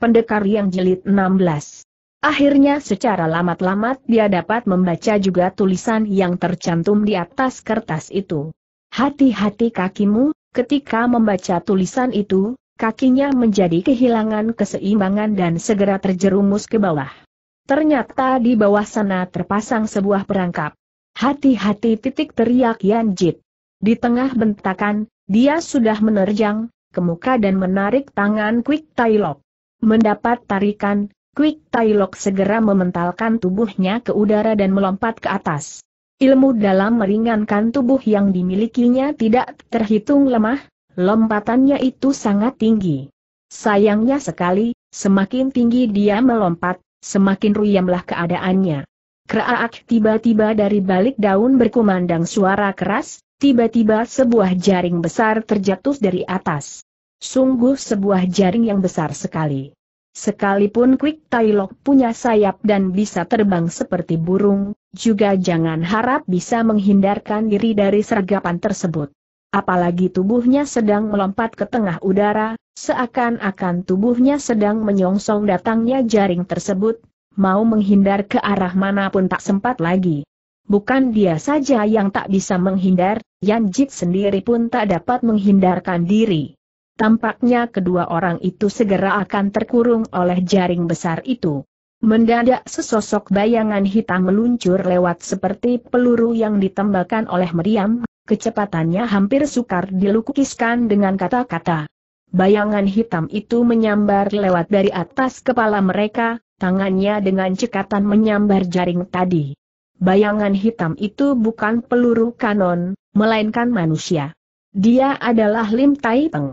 pendekar yang jilid 16. Akhirnya secara lamat-lamat dia dapat membaca juga tulisan yang tercantum di atas kertas itu. Hati-hati kakimu, ketika membaca tulisan itu, kakinya menjadi kehilangan keseimbangan dan segera terjerumus ke bawah. Ternyata di bawah sana terpasang sebuah perangkap. Hati-hati titik teriak Jit. Di tengah bentakan, dia sudah menerjang, ke muka dan menarik tangan Quick Tailok. Mendapat tarikan, Quick Tailok segera mementalkan tubuhnya ke udara dan melompat ke atas. Ilmu dalam meringankan tubuh yang dimilikinya tidak terhitung lemah, lompatannya itu sangat tinggi. Sayangnya sekali, semakin tinggi dia melompat, semakin ruyamlah keadaannya. Kraak tiba-tiba dari balik daun berkumandang suara keras, tiba-tiba sebuah jaring besar terjatuh dari atas. Sungguh sebuah jaring yang besar sekali. Sekalipun Quick Tailok punya sayap dan bisa terbang seperti burung, juga jangan harap bisa menghindarkan diri dari sergapan tersebut. Apalagi tubuhnya sedang melompat ke tengah udara, seakan-akan tubuhnya sedang menyongsong datangnya jaring tersebut, mau menghindar ke arah manapun tak sempat lagi. Bukan dia saja yang tak bisa menghindar, Yan Jit sendiri pun tak dapat menghindarkan diri. Tampaknya kedua orang itu segera akan terkurung oleh jaring besar itu. Mendadak sesosok bayangan hitam meluncur lewat seperti peluru yang ditembakkan oleh meriam, kecepatannya hampir sukar dilukiskan dengan kata-kata. Bayangan hitam itu menyambar lewat dari atas kepala mereka, tangannya dengan cekatan menyambar jaring tadi. Bayangan hitam itu bukan peluru kanon, melainkan manusia. Dia adalah Lim Tai Peng.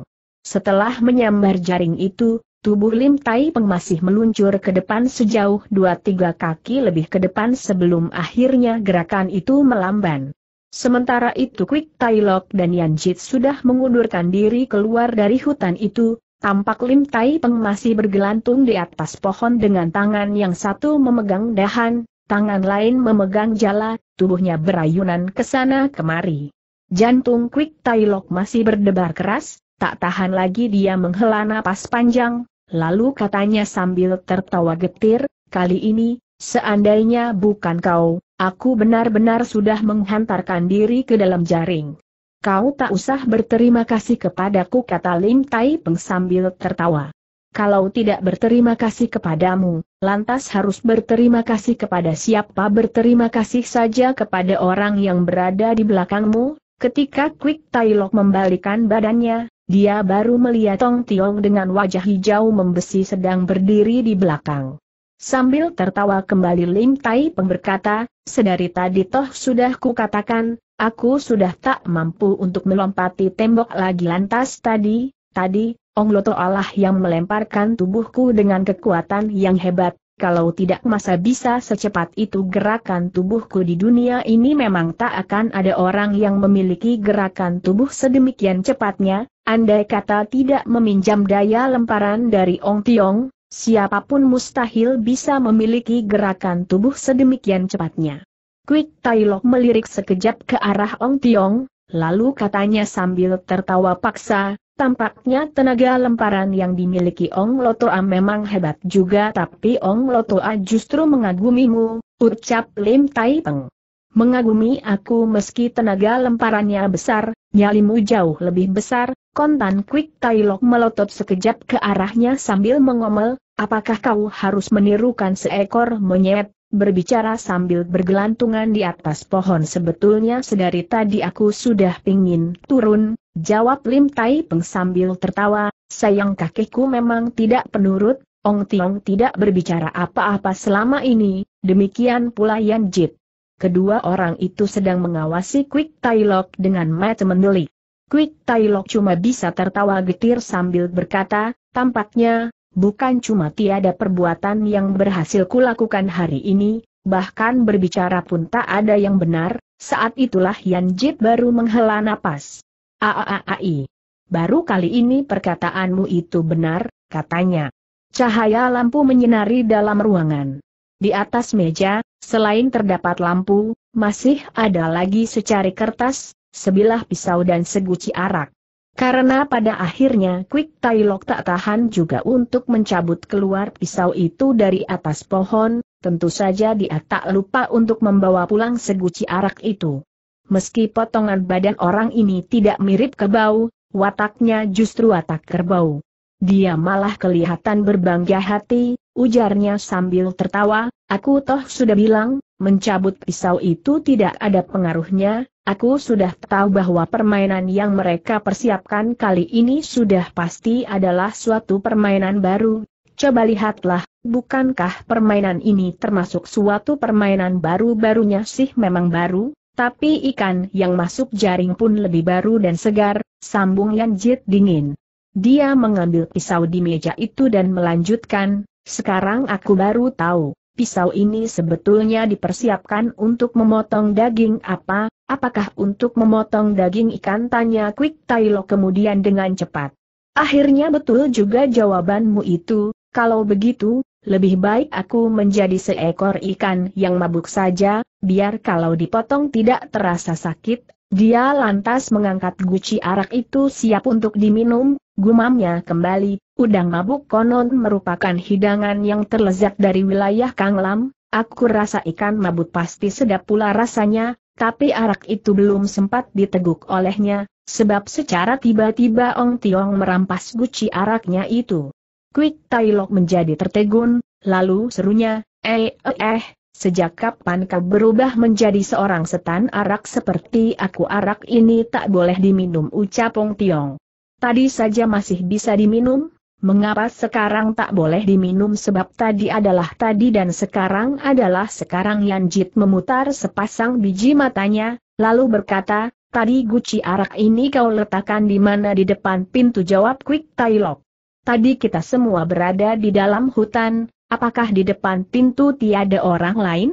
Setelah menyambar jaring itu, tubuh Lim Tai Peng masih meluncur ke depan sejauh dua tiga kaki lebih ke depan sebelum akhirnya gerakan itu melamban. Sementara itu Quick Tai Lok dan Yan Jit sudah mengundurkan diri keluar dari hutan itu, tampak Lim Tai Peng masih bergelantung di atas pohon dengan tangan yang satu memegang dahan, tangan lain memegang jala, tubuhnya berayunan ke sana kemari. Jantung Quick Tai Lok masih berdebar keras, Tak tahan lagi dia menghela napas panjang, lalu katanya sambil tertawa getir, kali ini, seandainya bukan kau, aku benar-benar sudah menghantarkan diri ke dalam jaring. Kau tak usah berterima kasih kepadaku kata Lim Tai Peng sambil tertawa. Kalau tidak berterima kasih kepadamu, lantas harus berterima kasih kepada siapa berterima kasih saja kepada orang yang berada di belakangmu, Ketika Quick Tai Tailok membalikan badannya, dia baru melihat Tong Tiong dengan wajah hijau membesi sedang berdiri di belakang. Sambil tertawa kembali Lim Tai Peng berkata, sedari tadi toh sudah ku katakan, aku sudah tak mampu untuk melompati tembok lagi lantas tadi, tadi, Ong Loto Allah yang melemparkan tubuhku dengan kekuatan yang hebat, kalau tidak masa bisa secepat itu gerakan tubuhku di dunia ini memang tak akan ada orang yang memiliki gerakan tubuh sedemikian cepatnya, Andai kata tidak meminjam daya lemparan dari Ong Tiong, siapapun mustahil bisa memiliki gerakan tubuh sedemikian cepatnya. Quick Lok melirik sekejap ke arah Ong Tiong, lalu katanya sambil tertawa paksa, tampaknya tenaga lemparan yang dimiliki Ong Lotoa memang hebat juga tapi Ong Lotoa justru mengagumimu, ucap Lim Tai Peng. Mengagumi aku meski tenaga lemparannya besar, nyalimu jauh lebih besar, kontan Quick Tailok melotot sekejap ke arahnya sambil mengomel, apakah kau harus menirukan seekor monyet? Berbicara sambil bergelantungan di atas pohon sebetulnya sedari tadi aku sudah pingin turun, jawab Lim Tai Peng sambil tertawa, sayang kakekku memang tidak penurut, Ong Tiong tidak berbicara apa-apa selama ini, demikian pula Yan Jit kedua orang itu sedang mengawasi Quick Tailok dengan mata mendeli. Quick Tailok cuma bisa tertawa getir sambil berkata, tampaknya, bukan cuma tiada perbuatan yang berhasil kulakukan hari ini, bahkan berbicara pun tak ada yang benar, saat itulah Yan Jit baru menghela napas. Aaai. Baru kali ini perkataanmu itu benar, katanya. Cahaya lampu menyinari dalam ruangan. Di atas meja, Selain terdapat lampu, masih ada lagi secari kertas, sebilah pisau dan seguci arak. Karena pada akhirnya Quick Tai tak tahan juga untuk mencabut keluar pisau itu dari atas pohon, tentu saja dia tak lupa untuk membawa pulang seguci arak itu. Meski potongan badan orang ini tidak mirip kebau, wataknya justru watak kerbau. Dia malah kelihatan berbangga hati, ujarnya sambil tertawa, aku toh sudah bilang, mencabut pisau itu tidak ada pengaruhnya, aku sudah tahu bahwa permainan yang mereka persiapkan kali ini sudah pasti adalah suatu permainan baru. Coba lihatlah, bukankah permainan ini termasuk suatu permainan baru-barunya sih memang baru, tapi ikan yang masuk jaring pun lebih baru dan segar, sambung Yan Jit dingin. Dia mengambil pisau di meja itu dan melanjutkan, sekarang aku baru tahu, pisau ini sebetulnya dipersiapkan untuk memotong daging apa, apakah untuk memotong daging ikan tanya Quick Tailo kemudian dengan cepat. Akhirnya betul juga jawabanmu itu, kalau begitu, lebih baik aku menjadi seekor ikan yang mabuk saja, biar kalau dipotong tidak terasa sakit, dia lantas mengangkat guci arak itu siap untuk diminum, gumamnya kembali, udang mabuk konon merupakan hidangan yang terlezat dari wilayah Kang Lam. aku rasa ikan mabuk pasti sedap pula rasanya, tapi arak itu belum sempat diteguk olehnya, sebab secara tiba-tiba Ong Tiong merampas guci araknya itu. Quick Lok menjadi tertegun, lalu serunya, eh eh eh, Sejak kapan kau berubah menjadi seorang setan arak seperti aku arak ini tak boleh diminum ucap Pong Tiong. Tadi saja masih bisa diminum, mengapa sekarang tak boleh diminum sebab tadi adalah tadi dan sekarang adalah sekarang Yan Jit memutar sepasang biji matanya, lalu berkata, tadi guci arak ini kau letakkan di mana di depan pintu jawab Quick Tailok. Tadi kita semua berada di dalam hutan, Apakah di depan pintu tiada orang lain?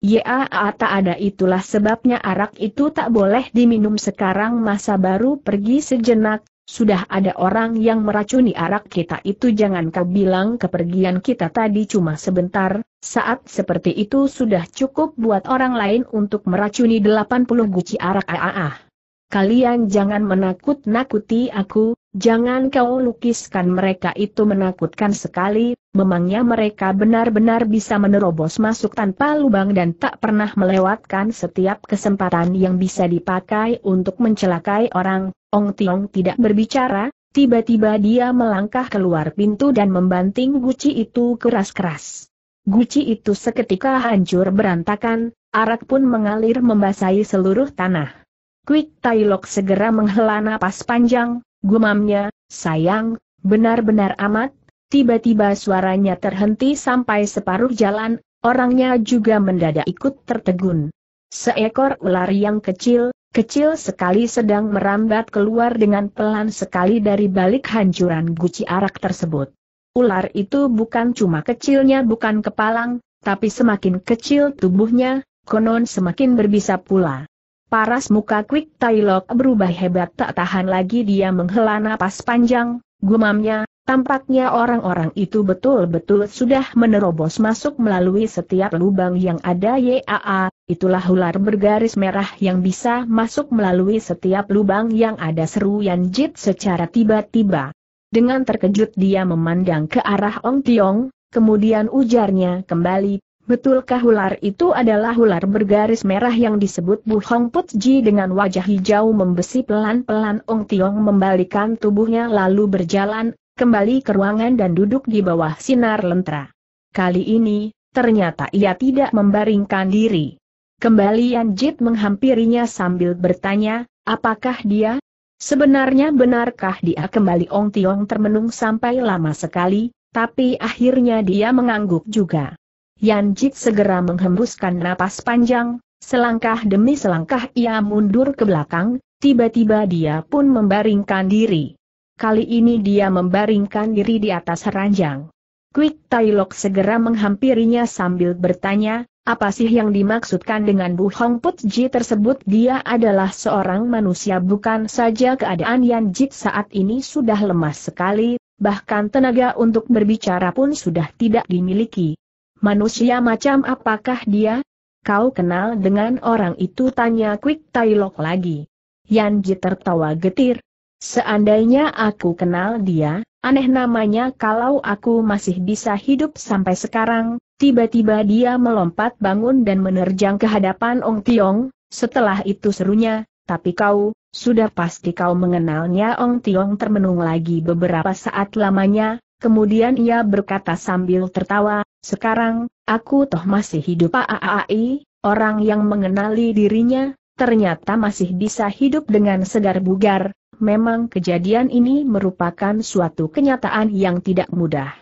Ya, ah, tak ada itulah sebabnya arak itu tak boleh diminum sekarang masa baru pergi sejenak, sudah ada orang yang meracuni arak kita itu jangan kau bilang kepergian kita tadi cuma sebentar, saat seperti itu sudah cukup buat orang lain untuk meracuni 80 guci arak aah. Ah, ah. Kalian jangan menakut-nakuti aku, jangan kau lukiskan mereka itu menakutkan sekali, memangnya mereka benar-benar bisa menerobos masuk tanpa lubang dan tak pernah melewatkan setiap kesempatan yang bisa dipakai untuk mencelakai orang. Ong Tiong tidak berbicara, tiba-tiba dia melangkah keluar pintu dan membanting guci itu keras-keras. Guci itu seketika hancur berantakan, arak pun mengalir membasahi seluruh tanah. Quick Tailok segera menghela napas panjang, gumamnya, sayang, benar-benar amat, Tiba-tiba suaranya terhenti sampai separuh jalan, orangnya juga mendadak ikut tertegun. Seekor ular yang kecil, kecil sekali sedang merambat keluar dengan pelan sekali dari balik hancuran guci arak tersebut. Ular itu bukan cuma kecilnya bukan kepalang, tapi semakin kecil tubuhnya, konon semakin berbisa pula. Paras muka Quick Tailok berubah hebat tak tahan lagi dia menghela napas panjang, gumamnya, Tampaknya orang-orang itu betul-betul sudah menerobos masuk melalui setiap lubang yang ada YAA, itulah ular bergaris merah yang bisa masuk melalui setiap lubang yang ada seru Yan Jit secara tiba-tiba. Dengan terkejut dia memandang ke arah Ong Tiong, kemudian ujarnya kembali, betulkah ular itu adalah ular bergaris merah yang disebut Bu Hong Put Ji dengan wajah hijau membesi pelan-pelan Ong Tiong membalikan tubuhnya lalu berjalan kembali ke ruangan dan duduk di bawah sinar lentera. Kali ini, ternyata ia tidak membaringkan diri. Kembali Anjit menghampirinya sambil bertanya, apakah dia? Sebenarnya benarkah dia kembali Ong Tiong termenung sampai lama sekali, tapi akhirnya dia mengangguk juga. Yan Jit segera menghembuskan napas panjang, selangkah demi selangkah ia mundur ke belakang, tiba-tiba dia pun membaringkan diri. Kali ini dia membaringkan diri di atas ranjang. Quick Tailok segera menghampirinya sambil bertanya, apa sih yang dimaksudkan dengan Bu Hong Put Ji tersebut? Dia adalah seorang manusia bukan saja keadaan Yan Jit saat ini sudah lemah sekali, bahkan tenaga untuk berbicara pun sudah tidak dimiliki. Manusia macam apakah dia? Kau kenal dengan orang itu tanya Quick Tailok lagi. Yan Ji tertawa getir, Seandainya aku kenal dia, aneh namanya kalau aku masih bisa hidup sampai sekarang, tiba-tiba dia melompat bangun dan menerjang ke hadapan Ong Tiong, setelah itu serunya, tapi kau, sudah pasti kau mengenalnya Ong Tiong termenung lagi beberapa saat lamanya, kemudian ia berkata sambil tertawa, sekarang, aku toh masih hidup AAAI, orang yang mengenali dirinya, ternyata masih bisa hidup dengan segar bugar, memang kejadian ini merupakan suatu kenyataan yang tidak mudah.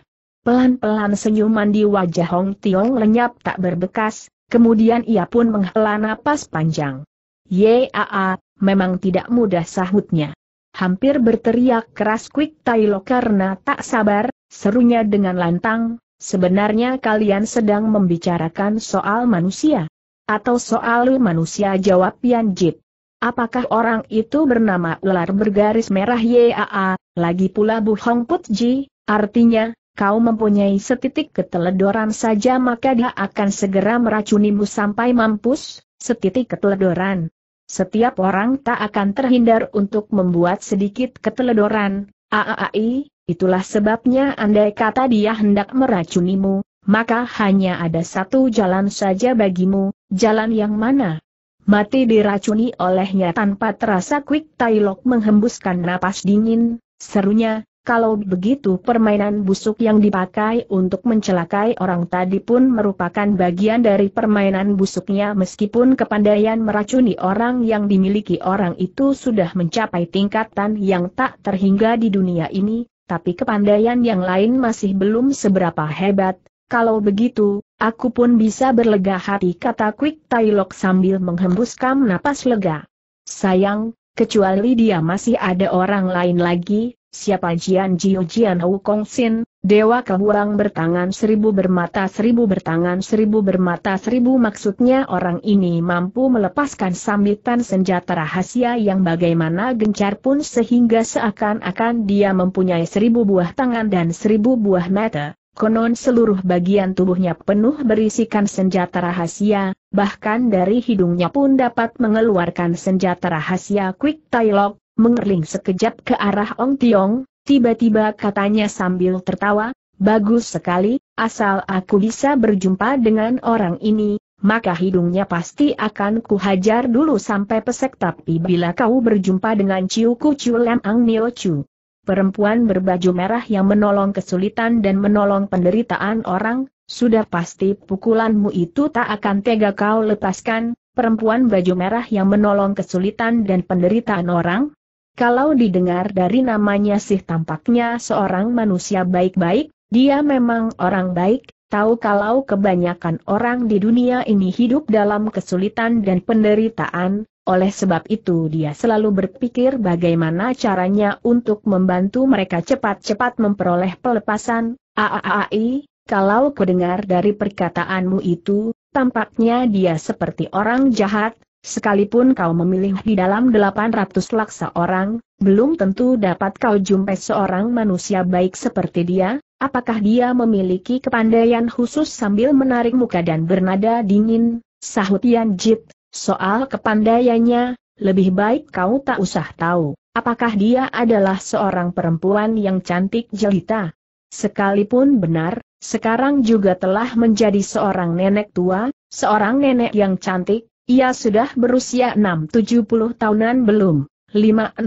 Pelan-pelan senyuman di wajah Hong Tiong lenyap tak berbekas, kemudian ia pun menghela napas panjang. Yaa, memang tidak mudah sahutnya. Hampir berteriak keras Quick Lo karena tak sabar, serunya dengan lantang, sebenarnya kalian sedang membicarakan soal manusia. Atau soal manusia jawab Yan Jip. Apakah orang itu bernama ular bergaris merah YAA, lagi pula Bu Hong Put Ji, artinya, kau mempunyai setitik keteledoran saja maka dia akan segera meracunimu sampai mampus, setitik keteledoran. Setiap orang tak akan terhindar untuk membuat sedikit keteledoran, Aaai, itulah sebabnya andai kata dia hendak meracunimu, maka hanya ada satu jalan saja bagimu, jalan yang mana? Mati diracuni olehnya tanpa terasa Quick Tailok menghembuskan napas dingin, serunya, kalau begitu permainan busuk yang dipakai untuk mencelakai orang tadi pun merupakan bagian dari permainan busuknya meskipun kepandaian meracuni orang yang dimiliki orang itu sudah mencapai tingkatan yang tak terhingga di dunia ini, tapi kepandaian yang lain masih belum seberapa hebat, kalau begitu, aku pun bisa berlega hati kata Quick Tailok sambil menghembuskan napas lega. Sayang, kecuali dia masih ada orang lain lagi, siapa Jian Jiu Jian Hou Kong Sin, Dewa Kehuang bertangan seribu bermata seribu bertangan seribu bermata seribu maksudnya orang ini mampu melepaskan sambitan senjata rahasia yang bagaimana gencar pun sehingga seakan-akan dia mempunyai seribu buah tangan dan seribu buah mata. Konon seluruh bagian tubuhnya penuh berisikan senjata rahasia, bahkan dari hidungnya pun dapat mengeluarkan senjata rahasia Quick Tailok, mengerling sekejap ke arah Ong Tiong, tiba-tiba katanya sambil tertawa, Bagus sekali, asal aku bisa berjumpa dengan orang ini, maka hidungnya pasti akan kuhajar dulu sampai pesek tapi bila kau berjumpa dengan Ciu Ku Ang Nio Chu, perempuan berbaju merah yang menolong kesulitan dan menolong penderitaan orang, sudah pasti pukulanmu itu tak akan tega kau lepaskan, perempuan baju merah yang menolong kesulitan dan penderitaan orang? Kalau didengar dari namanya sih tampaknya seorang manusia baik-baik, dia memang orang baik, tahu kalau kebanyakan orang di dunia ini hidup dalam kesulitan dan penderitaan, oleh sebab itu dia selalu berpikir bagaimana caranya untuk membantu mereka cepat-cepat memperoleh pelepasan. Aaai, kalau kudengar dari perkataanmu itu, tampaknya dia seperti orang jahat, sekalipun kau memilih di dalam 800 laksa orang, belum tentu dapat kau jumpai seorang manusia baik seperti dia, apakah dia memiliki kepandaian khusus sambil menarik muka dan bernada dingin, sahut Yan Jit, Soal kepandaiannya, lebih baik kau tak usah tahu. Apakah dia adalah seorang perempuan yang cantik jelita? Sekalipun benar, sekarang juga telah menjadi seorang nenek tua, seorang nenek yang cantik, ia sudah berusia 6-70 tahunan belum? 560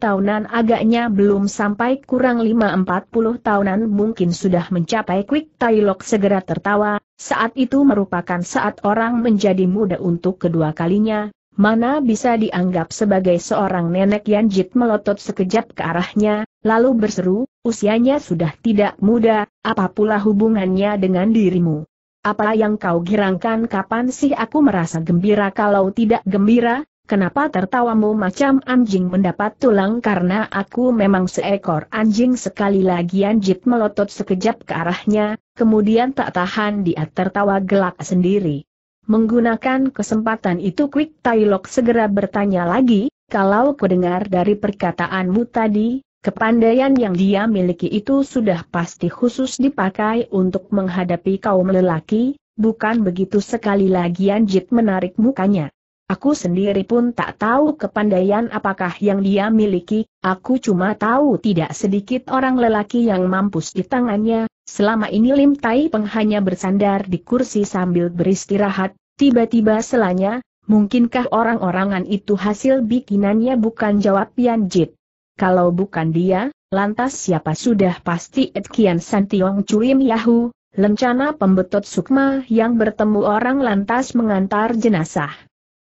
tahunan agaknya belum sampai kurang 540 tahunan mungkin sudah mencapai Quick Tailok segera tertawa, saat itu merupakan saat orang menjadi muda untuk kedua kalinya, mana bisa dianggap sebagai seorang nenek Yanjit melotot sekejap ke arahnya, lalu berseru, usianya sudah tidak muda, apa pula hubungannya dengan dirimu? Apa yang kau girangkan kapan sih aku merasa gembira kalau tidak gembira, Kenapa tertawamu macam anjing mendapat tulang karena aku memang seekor anjing sekali lagi Anjit melotot sekejap ke arahnya, kemudian tak tahan dia tertawa gelak sendiri. Menggunakan kesempatan itu Quick Tailok segera bertanya lagi, kalau dengar dari perkataanmu tadi, kepandaian yang dia miliki itu sudah pasti khusus dipakai untuk menghadapi kaum lelaki, bukan begitu sekali lagi Anjit menarik mukanya. Aku sendiri pun tak tahu kepandaian apakah yang dia miliki, aku cuma tahu tidak sedikit orang lelaki yang mampus di tangannya, selama ini Lim Tai Peng hanya bersandar di kursi sambil beristirahat, tiba-tiba selanya, mungkinkah orang-orangan itu hasil bikinannya bukan jawab Yan Jit. Kalau bukan dia, lantas siapa sudah pasti Ed Kian San Tiong Yahu, lencana pembetot Sukma yang bertemu orang lantas mengantar jenazah.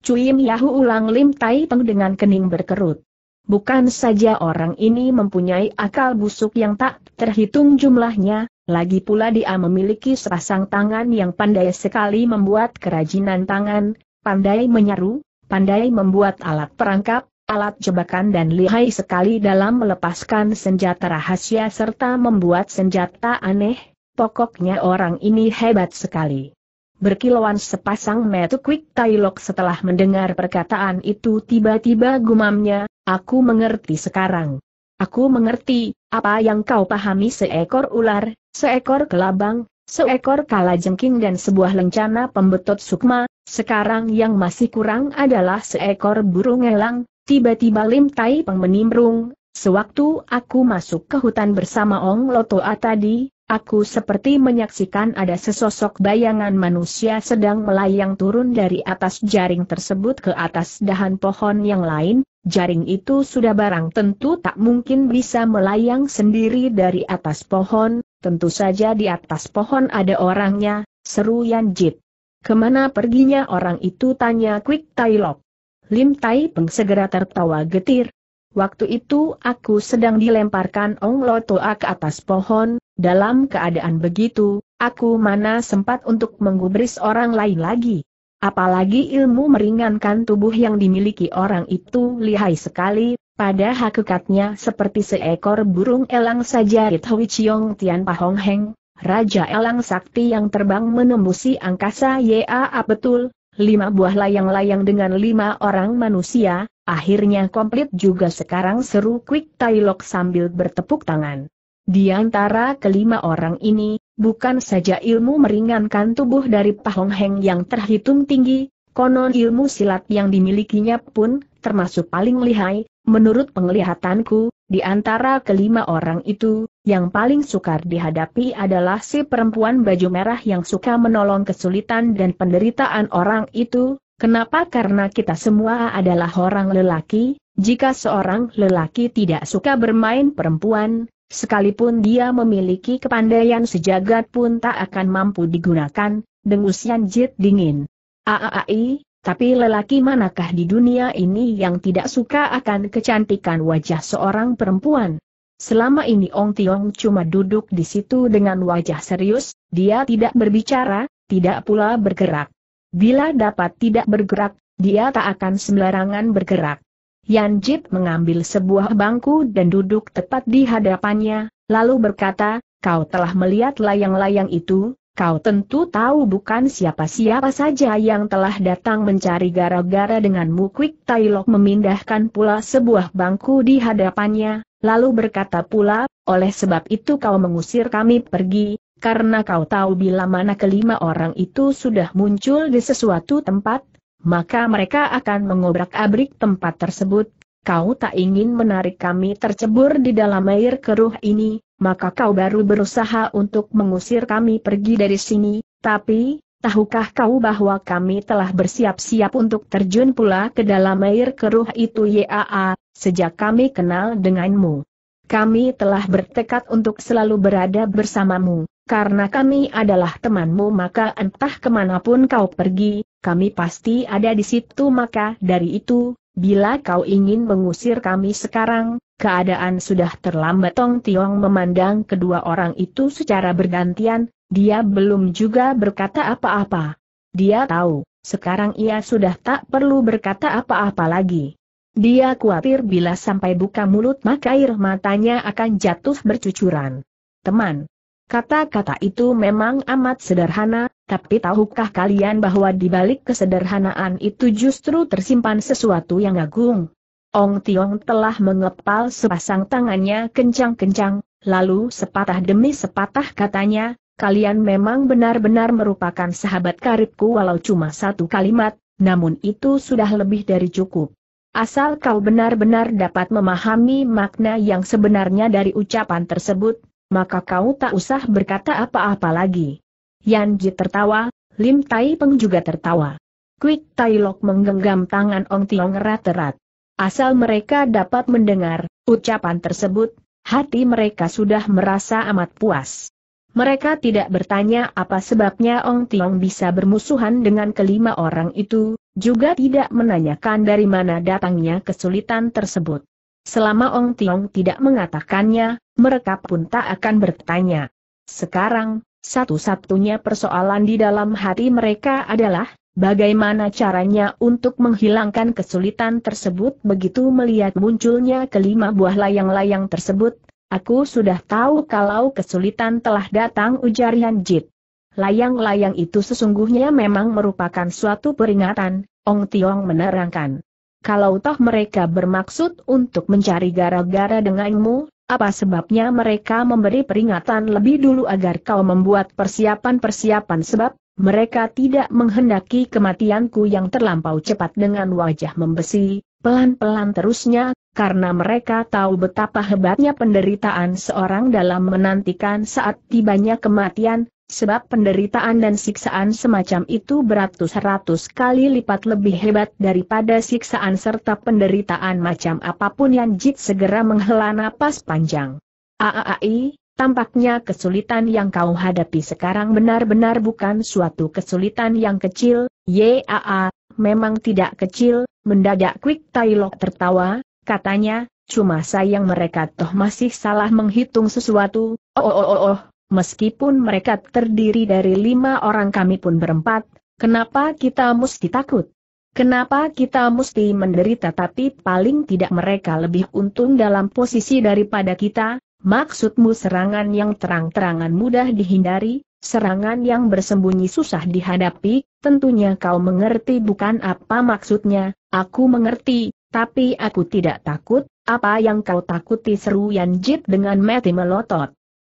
Cuim Yahu ulang Lim Tai Peng dengan kening berkerut. Bukan saja orang ini mempunyai akal busuk yang tak terhitung jumlahnya, lagi pula dia memiliki sepasang tangan yang pandai sekali membuat kerajinan tangan, pandai menyaru, pandai membuat alat perangkap, alat jebakan dan lihai sekali dalam melepaskan senjata rahasia serta membuat senjata aneh, pokoknya orang ini hebat sekali berkilauan sepasang quick Taylok setelah mendengar perkataan itu tiba-tiba gumamnya, aku mengerti sekarang. Aku mengerti, apa yang kau pahami seekor ular, seekor kelabang, seekor kalajengking dan sebuah lencana pembetot sukma, sekarang yang masih kurang adalah seekor burung elang, tiba-tiba Lim Tai Peng menimrung, sewaktu aku masuk ke hutan bersama Ong Lotoa tadi, Aku seperti menyaksikan ada sesosok bayangan manusia sedang melayang turun dari atas jaring tersebut ke atas dahan pohon yang lain, jaring itu sudah barang tentu tak mungkin bisa melayang sendiri dari atas pohon, tentu saja di atas pohon ada orangnya, seru Yan Jit. Kemana perginya orang itu tanya Quick Tai Lok. Lim Tai Peng segera tertawa getir. Waktu itu aku sedang dilemparkan Ong toa ke atas pohon, dalam keadaan begitu, aku mana sempat untuk menggubris orang lain lagi. Apalagi ilmu meringankan tubuh yang dimiliki orang itu lihai sekali, pada hakikatnya seperti seekor burung elang saja Hui Chiong Tian Pahong Heng, Raja Elang Sakti yang terbang menembusi angkasa YAA betul, lima buah layang-layang dengan lima orang manusia, akhirnya komplit juga sekarang seru Quick Tai Lok sambil bertepuk tangan. Di antara kelima orang ini, bukan saja ilmu meringankan tubuh dari Pahong Heng yang terhitung tinggi, konon ilmu silat yang dimilikinya pun, termasuk paling lihai, menurut penglihatanku, di antara kelima orang itu, yang paling sukar dihadapi adalah si perempuan baju merah yang suka menolong kesulitan dan penderitaan orang itu, kenapa karena kita semua adalah orang lelaki, jika seorang lelaki tidak suka bermain perempuan, Sekalipun dia memiliki kepandaian sejagat pun tak akan mampu digunakan, dengus Jit dingin. Aaai, tapi lelaki manakah di dunia ini yang tidak suka akan kecantikan wajah seorang perempuan? Selama ini Ong Tiong cuma duduk di situ dengan wajah serius, dia tidak berbicara, tidak pula bergerak. Bila dapat tidak bergerak, dia tak akan sembarangan bergerak. Yan Jip mengambil sebuah bangku dan duduk tepat di hadapannya, lalu berkata, kau telah melihat layang-layang itu, kau tentu tahu bukan siapa-siapa saja yang telah datang mencari gara-gara denganmu Quick Tailok memindahkan pula sebuah bangku di hadapannya, lalu berkata pula, oleh sebab itu kau mengusir kami pergi, karena kau tahu bila mana kelima orang itu sudah muncul di sesuatu tempat, maka mereka akan mengobrak-abrik tempat tersebut. Kau tak ingin menarik kami tercebur di dalam air keruh ini, maka kau baru berusaha untuk mengusir kami pergi dari sini, tapi, tahukah kau bahwa kami telah bersiap-siap untuk terjun pula ke dalam air keruh itu YAA, sejak kami kenal denganmu. Kami telah bertekad untuk selalu berada bersamamu karena kami adalah temanmu maka entah kemanapun kau pergi, kami pasti ada di situ maka dari itu, bila kau ingin mengusir kami sekarang, keadaan sudah terlambat Tong Tiong memandang kedua orang itu secara bergantian, dia belum juga berkata apa-apa. Dia tahu, sekarang ia sudah tak perlu berkata apa-apa lagi. Dia khawatir bila sampai buka mulut maka air matanya akan jatuh bercucuran. Teman, Kata-kata itu memang amat sederhana, tapi tahukah kalian bahwa di balik kesederhanaan itu justru tersimpan sesuatu yang agung? Ong Tiong telah mengepal sepasang tangannya kencang-kencang, lalu sepatah demi sepatah katanya, kalian memang benar-benar merupakan sahabat karibku walau cuma satu kalimat, namun itu sudah lebih dari cukup. Asal kau benar-benar dapat memahami makna yang sebenarnya dari ucapan tersebut, maka kau tak usah berkata apa-apa lagi. Yan Ji tertawa, Lim Tai Peng juga tertawa. Quick Tai Lok menggenggam tangan Ong Tiong erat-erat. Asal mereka dapat mendengar ucapan tersebut, hati mereka sudah merasa amat puas. Mereka tidak bertanya apa sebabnya Ong Tiong bisa bermusuhan dengan kelima orang itu, juga tidak menanyakan dari mana datangnya kesulitan tersebut. Selama Ong Tiong tidak mengatakannya, mereka pun tak akan bertanya. Sekarang, satu-satunya persoalan di dalam hati mereka adalah, bagaimana caranya untuk menghilangkan kesulitan tersebut begitu melihat munculnya kelima buah layang-layang tersebut, aku sudah tahu kalau kesulitan telah datang ujar Yan Jit. Layang-layang itu sesungguhnya memang merupakan suatu peringatan, Ong Tiong menerangkan kalau toh mereka bermaksud untuk mencari gara-gara denganmu, apa sebabnya mereka memberi peringatan lebih dulu agar kau membuat persiapan-persiapan sebab mereka tidak menghendaki kematianku yang terlampau cepat dengan wajah membesi, pelan-pelan terusnya, karena mereka tahu betapa hebatnya penderitaan seorang dalam menantikan saat tibanya kematian, sebab penderitaan dan siksaan semacam itu beratus-ratus kali lipat lebih hebat daripada siksaan serta penderitaan macam apapun yang Jit segera menghela napas panjang. Aai, tampaknya kesulitan yang kau hadapi sekarang benar-benar bukan suatu kesulitan yang kecil, yaa, memang tidak kecil, mendadak Quick Tailok tertawa, katanya, cuma sayang mereka toh masih salah menghitung sesuatu, oh oh oh oh, oh meskipun mereka terdiri dari lima orang kami pun berempat, kenapa kita mesti takut? Kenapa kita mesti menderita tapi paling tidak mereka lebih untung dalam posisi daripada kita? Maksudmu serangan yang terang-terangan mudah dihindari, serangan yang bersembunyi susah dihadapi, tentunya kau mengerti bukan apa maksudnya, aku mengerti, tapi aku tidak takut, apa yang kau takuti seru Yanjit dengan mati melotot.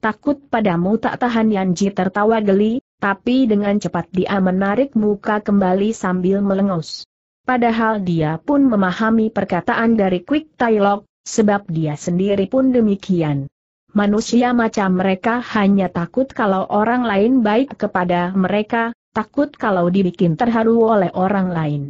Takut padamu tak tahan Yanji tertawa geli, tapi dengan cepat dia menarik muka kembali sambil melengus. Padahal dia pun memahami perkataan dari Quick Tailok, sebab dia sendiri pun demikian. Manusia macam mereka hanya takut kalau orang lain baik kepada mereka, takut kalau dibikin terharu oleh orang lain.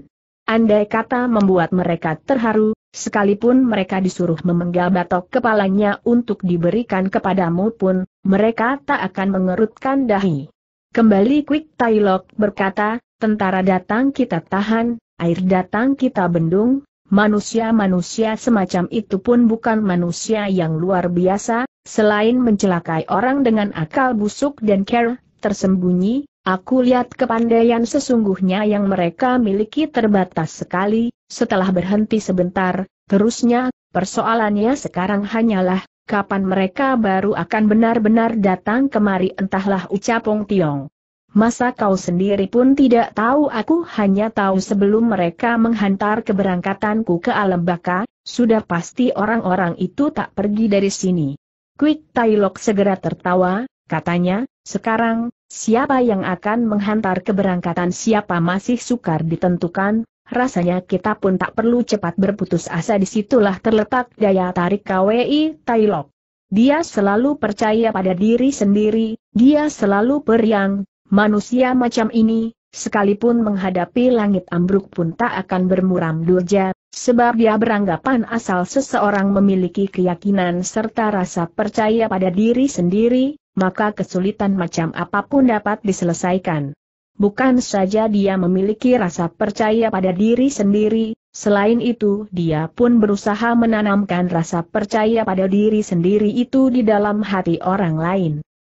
Andai kata membuat mereka terharu, Sekalipun mereka disuruh memenggal batok kepalanya untuk diberikan kepadamu pun, mereka tak akan mengerutkan dahi. Kembali Quick Tailok berkata, tentara datang kita tahan, air datang kita bendung, manusia-manusia semacam itu pun bukan manusia yang luar biasa, selain mencelakai orang dengan akal busuk dan care, tersembunyi, Aku lihat kepandaian sesungguhnya yang mereka miliki terbatas sekali, setelah berhenti sebentar, terusnya, persoalannya sekarang hanyalah, kapan mereka baru akan benar-benar datang kemari entahlah ucapong Tiong. Masa kau sendiri pun tidak tahu aku hanya tahu sebelum mereka menghantar keberangkatanku ke Alam Baka, sudah pasti orang-orang itu tak pergi dari sini. Quick Tailok segera tertawa, katanya, sekarang, Siapa yang akan menghantar keberangkatan siapa masih sukar ditentukan, rasanya kita pun tak perlu cepat berputus asa disitulah terletak daya tarik KWI Tailok. Dia selalu percaya pada diri sendiri, dia selalu periang, manusia macam ini, sekalipun menghadapi langit ambruk pun tak akan bermuram durja, sebab dia beranggapan asal seseorang memiliki keyakinan serta rasa percaya pada diri sendiri, maka kesulitan macam apapun dapat diselesaikan. Bukan saja dia memiliki rasa percaya pada diri sendiri, selain itu dia pun berusaha menanamkan rasa percaya pada diri sendiri itu di dalam hati orang lain.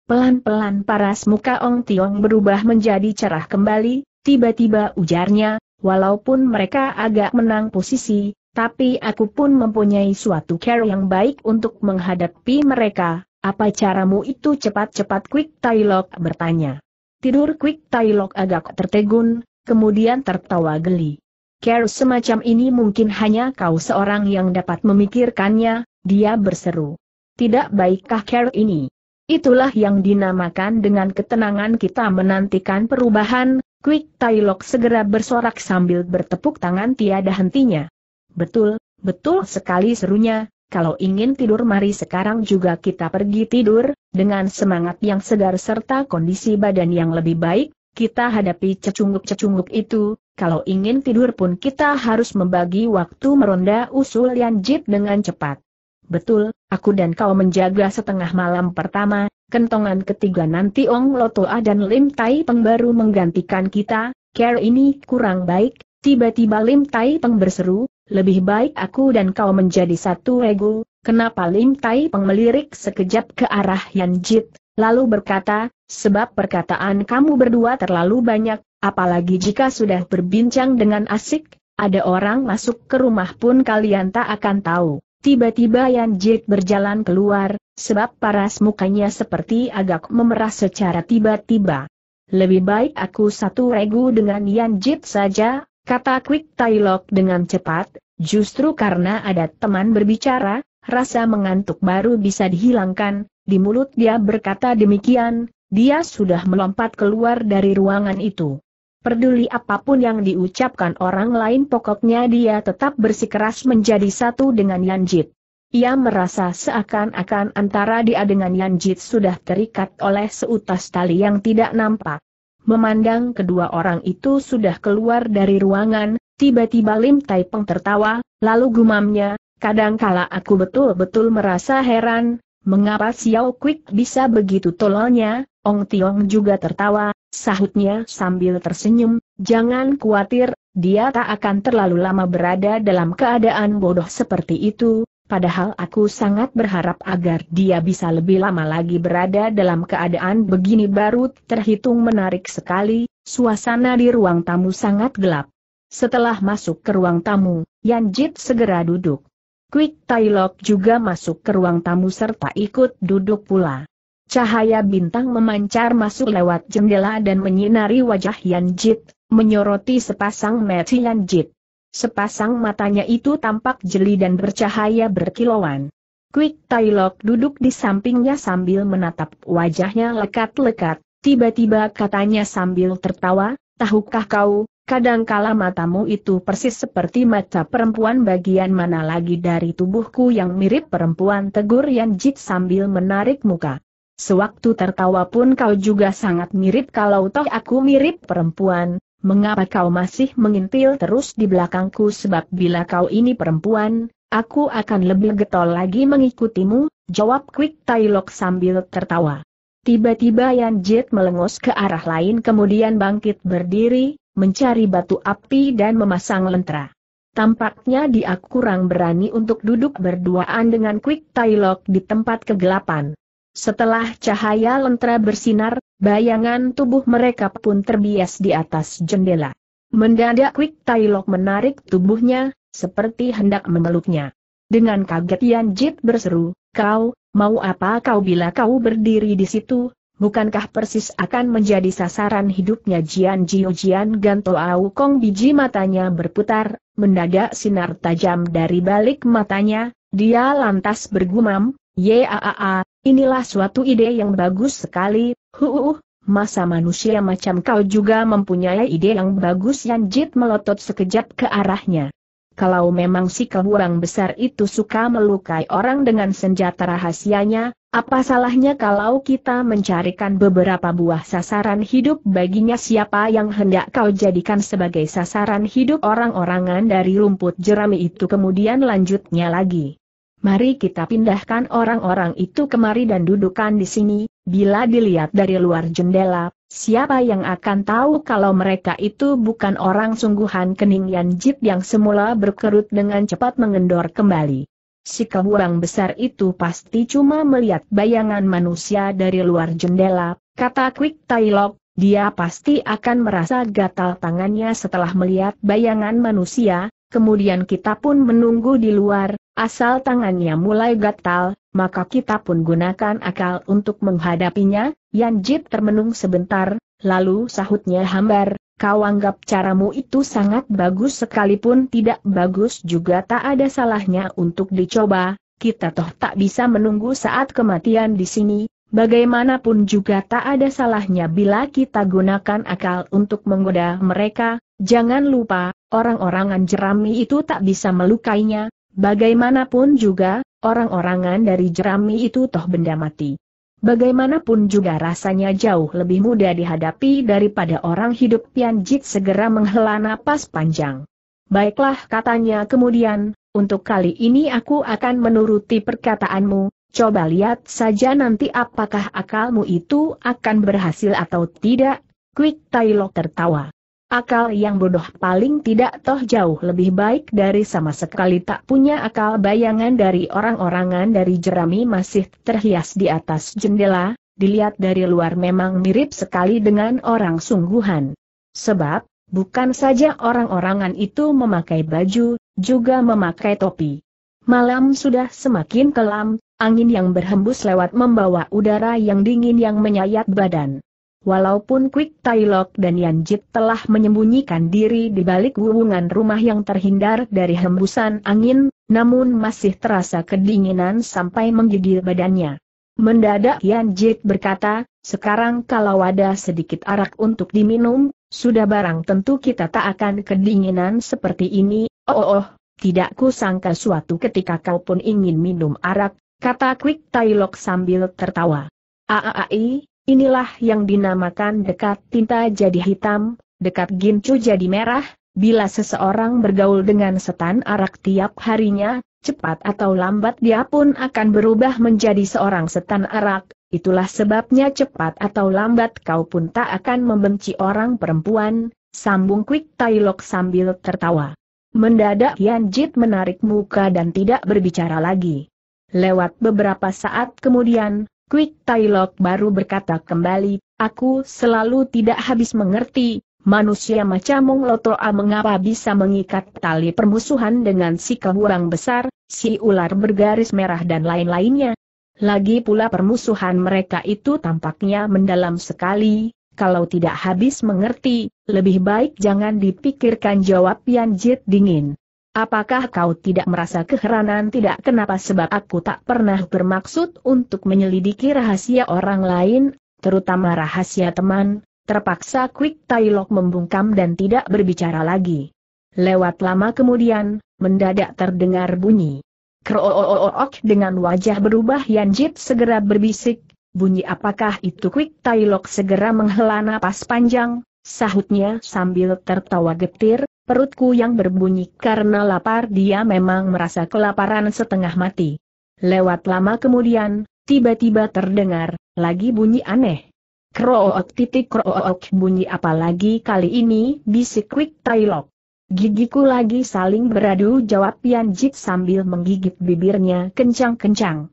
Pelan-pelan paras muka Ong Tiong berubah menjadi cerah kembali, tiba-tiba ujarnya, walaupun mereka agak menang posisi, tapi aku pun mempunyai suatu care yang baik untuk menghadapi mereka, apa caramu itu cepat-cepat Quick Tailok bertanya. Tidur Quick Tailok agak tertegun, kemudian tertawa geli. Care semacam ini mungkin hanya kau seorang yang dapat memikirkannya, dia berseru. Tidak baikkah Care ini? Itulah yang dinamakan dengan ketenangan kita menantikan perubahan, Quick Tailok segera bersorak sambil bertepuk tangan tiada hentinya. Betul, betul sekali serunya, kalau ingin tidur mari sekarang juga kita pergi tidur, dengan semangat yang segar serta kondisi badan yang lebih baik, kita hadapi cecunguk-cecunguk itu, kalau ingin tidur pun kita harus membagi waktu meronda usul Lian Jip dengan cepat. Betul, aku dan kau menjaga setengah malam pertama, kentongan ketiga nanti Ong Lotoa dan Lim Tai Peng baru menggantikan kita, care ini kurang baik, tiba-tiba Lim Tai Peng berseru, lebih baik aku dan kau menjadi satu regu, kenapa Lim Tai Peng melirik sekejap ke arah Yan Jit, lalu berkata, sebab perkataan kamu berdua terlalu banyak, apalagi jika sudah berbincang dengan asik, ada orang masuk ke rumah pun kalian tak akan tahu. Tiba-tiba Yan Jit berjalan keluar, sebab paras mukanya seperti agak memerah secara tiba-tiba. Lebih baik aku satu regu dengan Yan Jit saja, Kata Quick Tailok dengan cepat, justru karena ada teman berbicara, rasa mengantuk baru bisa dihilangkan, di mulut dia berkata demikian, dia sudah melompat keluar dari ruangan itu. Peduli apapun yang diucapkan orang lain pokoknya dia tetap bersikeras menjadi satu dengan Yanjit. Ia merasa seakan-akan antara dia dengan Yanjit sudah terikat oleh seutas tali yang tidak nampak. Memandang kedua orang itu sudah keluar dari ruangan, tiba-tiba Lim Tai Peng tertawa, lalu gumamnya, kadangkala aku betul-betul merasa heran, mengapa Xiao Quick bisa begitu tololnya, Ong Tiong juga tertawa, sahutnya sambil tersenyum, jangan khawatir, dia tak akan terlalu lama berada dalam keadaan bodoh seperti itu, padahal aku sangat berharap agar dia bisa lebih lama lagi berada dalam keadaan begini baru terhitung menarik sekali, suasana di ruang tamu sangat gelap. Setelah masuk ke ruang tamu, Yan Jit segera duduk. Quick Tailok juga masuk ke ruang tamu serta ikut duduk pula. Cahaya bintang memancar masuk lewat jendela dan menyinari wajah Yan Jit, menyoroti sepasang mata Yan Jit. Sepasang matanya itu tampak jeli dan bercahaya berkilauan. Quick Tailok duduk di sampingnya sambil menatap wajahnya lekat-lekat, tiba-tiba katanya sambil tertawa, tahukah kau, kadangkala matamu itu persis seperti mata perempuan bagian mana lagi dari tubuhku yang mirip perempuan tegur Yan Jit sambil menarik muka. Sewaktu tertawa pun kau juga sangat mirip kalau toh aku mirip perempuan, mengapa kau masih mengintil terus di belakangku sebab bila kau ini perempuan, aku akan lebih getol lagi mengikutimu, jawab Quick Tai sambil tertawa. Tiba-tiba Yan Jit melengos ke arah lain kemudian bangkit berdiri, mencari batu api dan memasang lentera. Tampaknya dia kurang berani untuk duduk berduaan dengan Quick Tai di tempat kegelapan. Setelah cahaya lentera bersinar, Bayangan tubuh mereka pun terbias di atas jendela. Mendadak Quick Tailok menarik tubuhnya, seperti hendak memeluknya. Dengan kaget Yan Jit berseru, kau, mau apa kau bila kau berdiri di situ, bukankah persis akan menjadi sasaran hidupnya Jian Jiu Jian Ganto Au Kong biji matanya berputar, mendadak sinar tajam dari balik matanya, dia lantas bergumam, Yaa, inilah suatu ide yang bagus sekali, Huh, masa manusia macam kau juga mempunyai ide yang bagus yang Jit melotot sekejap ke arahnya. Kalau memang si kebuang besar itu suka melukai orang dengan senjata rahasianya, apa salahnya kalau kita mencarikan beberapa buah sasaran hidup baginya siapa yang hendak kau jadikan sebagai sasaran hidup orang-orangan dari rumput jerami itu kemudian lanjutnya lagi. Mari kita pindahkan orang-orang itu kemari dan dudukkan di sini, bila dilihat dari luar jendela, siapa yang akan tahu kalau mereka itu bukan orang sungguhan kening Yan Jip yang semula berkerut dengan cepat mengendor kembali. Si kehuang besar itu pasti cuma melihat bayangan manusia dari luar jendela, kata Quick Tai dia pasti akan merasa gatal tangannya setelah melihat bayangan manusia, kemudian kita pun menunggu di luar, Asal tangannya mulai gatal, maka kita pun gunakan akal untuk menghadapinya, Yan Jit termenung sebentar, lalu sahutnya hambar, kau anggap caramu itu sangat bagus sekalipun tidak bagus juga tak ada salahnya untuk dicoba, kita toh tak bisa menunggu saat kematian di sini, bagaimanapun juga tak ada salahnya bila kita gunakan akal untuk menggoda mereka, jangan lupa, orang-orang jerami itu tak bisa melukainya, Bagaimanapun juga, orang-orangan dari jerami itu toh benda mati. Bagaimanapun juga rasanya jauh lebih mudah dihadapi daripada orang hidup Pianjit segera menghela napas panjang. Baiklah katanya kemudian, untuk kali ini aku akan menuruti perkataanmu, coba lihat saja nanti apakah akalmu itu akan berhasil atau tidak, Quick Tailok tertawa. Akal yang bodoh paling tidak toh jauh lebih baik dari sama sekali tak punya akal bayangan dari orang-orangan dari jerami masih terhias di atas jendela, dilihat dari luar memang mirip sekali dengan orang sungguhan. Sebab, bukan saja orang-orangan itu memakai baju, juga memakai topi. Malam sudah semakin kelam, angin yang berhembus lewat membawa udara yang dingin yang menyayat badan. Walaupun Quick Tai dan Yan Jit telah menyembunyikan diri di balik wuwungan rumah yang terhindar dari hembusan angin, namun masih terasa kedinginan sampai menggigil badannya. Mendadak Yan Jit berkata, sekarang kalau ada sedikit arak untuk diminum, sudah barang tentu kita tak akan kedinginan seperti ini, oh oh, oh. tidak kusangka suatu ketika kau pun ingin minum arak, kata Quick Tai sambil tertawa. Aaai, Inilah yang dinamakan dekat tinta jadi hitam, dekat gincu jadi merah, bila seseorang bergaul dengan setan arak tiap harinya, cepat atau lambat dia pun akan berubah menjadi seorang setan arak, itulah sebabnya cepat atau lambat kau pun tak akan membenci orang perempuan, sambung Quick Tailok sambil tertawa. Mendadak Yan Jit menarik muka dan tidak berbicara lagi. Lewat beberapa saat kemudian, Quick Tailok baru berkata kembali, aku selalu tidak habis mengerti, manusia macam Mong Lotoa mengapa bisa mengikat tali permusuhan dengan si keburang besar, si ular bergaris merah dan lain-lainnya. Lagi pula permusuhan mereka itu tampaknya mendalam sekali, kalau tidak habis mengerti, lebih baik jangan dipikirkan jawab Yan Jit dingin. Apakah kau tidak merasa keheranan tidak kenapa sebab aku tak pernah bermaksud untuk menyelidiki rahasia orang lain, terutama rahasia teman, terpaksa Quick Tailok membungkam dan tidak berbicara lagi. Lewat lama kemudian, mendadak terdengar bunyi. Kroook dengan wajah berubah Jip segera berbisik, bunyi apakah itu Quick Tailok segera menghela napas panjang, sahutnya sambil tertawa getir, Perutku yang berbunyi karena lapar dia memang merasa kelaparan setengah mati. Lewat lama kemudian, tiba-tiba terdengar, lagi bunyi aneh. Krook titik krook bunyi apa lagi kali ini bisik Quick Tailok. Gigiku lagi saling beradu jawab Yan Jik sambil menggigit bibirnya kencang-kencang.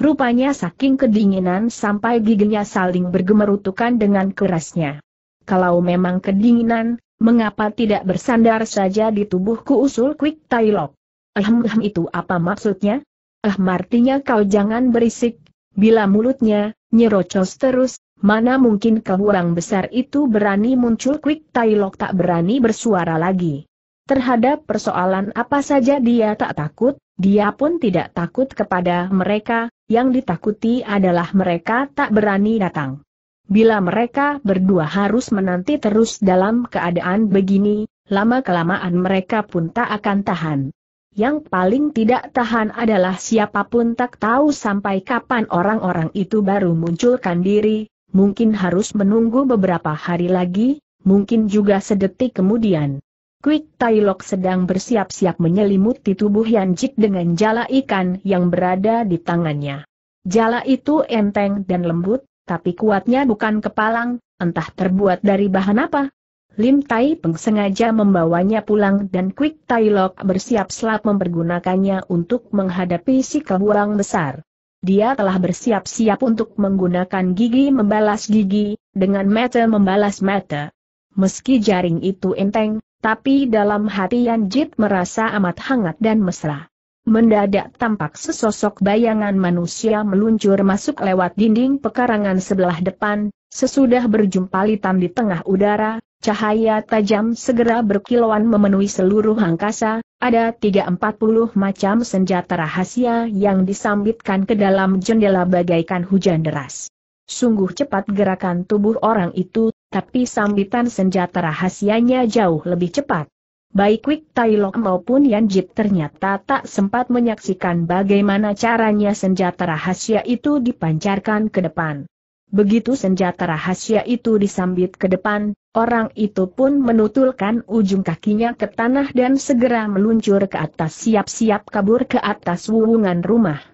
Rupanya saking kedinginan sampai giginya saling bergemerutukan dengan kerasnya. Kalau memang kedinginan, Mengapa tidak bersandar saja di tubuhku usul Quick Tailok? Alhamdulillah ahem itu apa maksudnya? Ah artinya kau jangan berisik, bila mulutnya, nyerocos terus, mana mungkin kau orang besar itu berani muncul Quick Tailok tak berani bersuara lagi. Terhadap persoalan apa saja dia tak takut, dia pun tidak takut kepada mereka, yang ditakuti adalah mereka tak berani datang. Bila mereka berdua harus menanti terus dalam keadaan begini, lama-kelamaan mereka pun tak akan tahan. Yang paling tidak tahan adalah siapapun tak tahu sampai kapan orang-orang itu baru munculkan diri, mungkin harus menunggu beberapa hari lagi, mungkin juga sedetik kemudian. Quick Tailok sedang bersiap-siap menyelimuti tubuh Jik dengan jala ikan yang berada di tangannya. Jala itu enteng dan lembut, tapi kuatnya bukan kepalang, entah terbuat dari bahan apa. Lim Tai Peng sengaja membawanya pulang dan Quick Tai Lok bersiap-siap mempergunakannya untuk menghadapi si kebuang besar. Dia telah bersiap-siap untuk menggunakan gigi membalas gigi, dengan mata membalas mata. Meski jaring itu enteng, tapi dalam hati Yan Jit merasa amat hangat dan mesra mendadak tampak sesosok bayangan manusia meluncur masuk lewat dinding pekarangan sebelah depan, sesudah berjumpa litan di tengah udara, cahaya tajam segera berkilauan memenuhi seluruh angkasa, ada 340 macam senjata rahasia yang disambitkan ke dalam jendela bagaikan hujan deras. Sungguh cepat gerakan tubuh orang itu, tapi sambitan senjata rahasianya jauh lebih cepat. Baik Wik Tailok maupun Yan Jip ternyata tak sempat menyaksikan bagaimana caranya senjata rahasia itu dipancarkan ke depan. Begitu senjata rahasia itu disambit ke depan, orang itu pun menutulkan ujung kakinya ke tanah dan segera meluncur ke atas siap-siap kabur ke atas wuwungan rumah.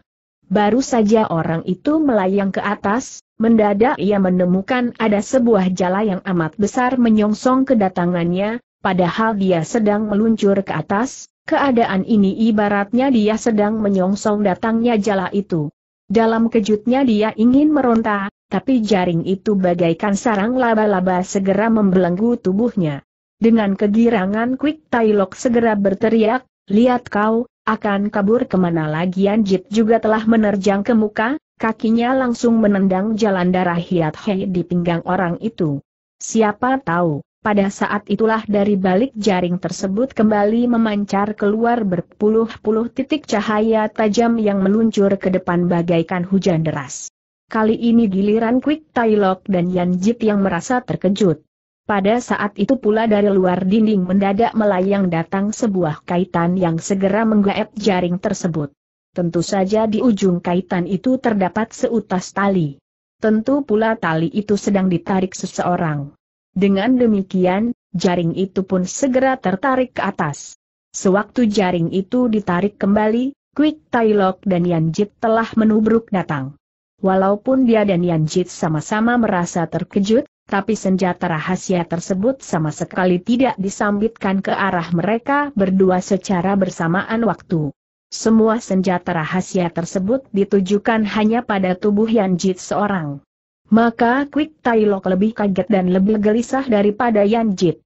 Baru saja orang itu melayang ke atas, mendadak ia menemukan ada sebuah jala yang amat besar menyongsong kedatangannya, padahal dia sedang meluncur ke atas, keadaan ini ibaratnya dia sedang menyongsong datangnya jala itu. Dalam kejutnya dia ingin meronta, tapi jaring itu bagaikan sarang laba-laba segera membelenggu tubuhnya. Dengan kegirangan Quick Tailok segera berteriak, lihat kau, akan kabur kemana lagi Anjit juga telah menerjang ke muka, kakinya langsung menendang jalan darah Hiat Hei di pinggang orang itu. Siapa tahu, pada saat itulah dari balik jaring tersebut kembali memancar keluar berpuluh-puluh titik cahaya tajam yang meluncur ke depan bagaikan hujan deras. Kali ini giliran Quick Tailok dan Yan Jit yang merasa terkejut. Pada saat itu pula dari luar dinding mendadak melayang datang sebuah kaitan yang segera menggaet jaring tersebut. Tentu saja di ujung kaitan itu terdapat seutas tali. Tentu pula tali itu sedang ditarik seseorang. Dengan demikian, jaring itu pun segera tertarik ke atas. Sewaktu jaring itu ditarik kembali, Quick Tailok dan Yan Jit telah menubruk datang. Walaupun dia dan Yan Jit sama-sama merasa terkejut, tapi senjata rahasia tersebut sama sekali tidak disambitkan ke arah mereka berdua secara bersamaan waktu. Semua senjata rahasia tersebut ditujukan hanya pada tubuh Yan Jit seorang. Maka Quick Tai Lok lebih kaget dan lebih gelisah daripada Yan Jit.